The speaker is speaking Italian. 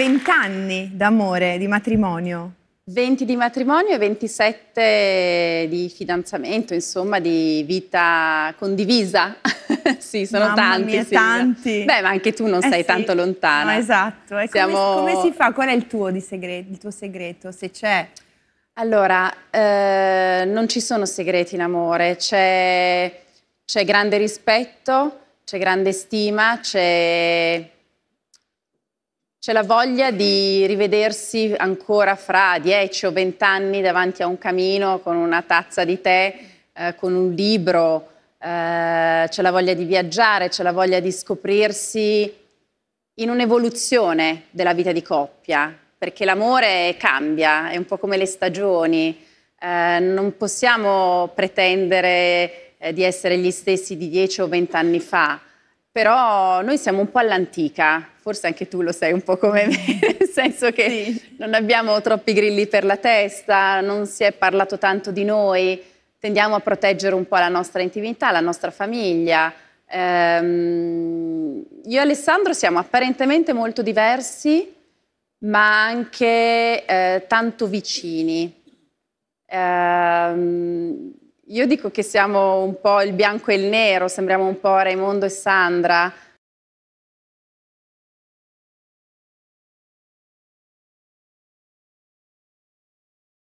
20 anni d'amore, di matrimonio. 20 di matrimonio e 27 di fidanzamento, insomma, di vita condivisa. sì, sono Mamma tanti. Mia, sì. tanti. Beh, ma anche tu non eh sei sì. tanto lontana. No, esatto. E Siamo... come, come, si fa? Qual è il tuo, segreto, il tuo segreto, se c'è? Allora, eh, non ci sono segreti in amore, c'è grande rispetto, c'è grande stima, c'è c'è la voglia di rivedersi ancora fra 10 o 20 anni davanti a un camino con una tazza di tè, eh, con un libro, eh, c'è la voglia di viaggiare, c'è la voglia di scoprirsi in un'evoluzione della vita di coppia, perché l'amore cambia, è un po' come le stagioni, eh, non possiamo pretendere eh, di essere gli stessi di 10 o 20 anni fa. Però noi siamo un po' all'antica, forse anche tu lo sai un po' come me, nel senso che sì. non abbiamo troppi grilli per la testa, non si è parlato tanto di noi, tendiamo a proteggere un po' la nostra intimità, la nostra famiglia. Ehm, io e Alessandro siamo apparentemente molto diversi, ma anche eh, tanto vicini. Ehm, io dico che siamo un po' il bianco e il nero, sembriamo un po' Raimondo e Sandra,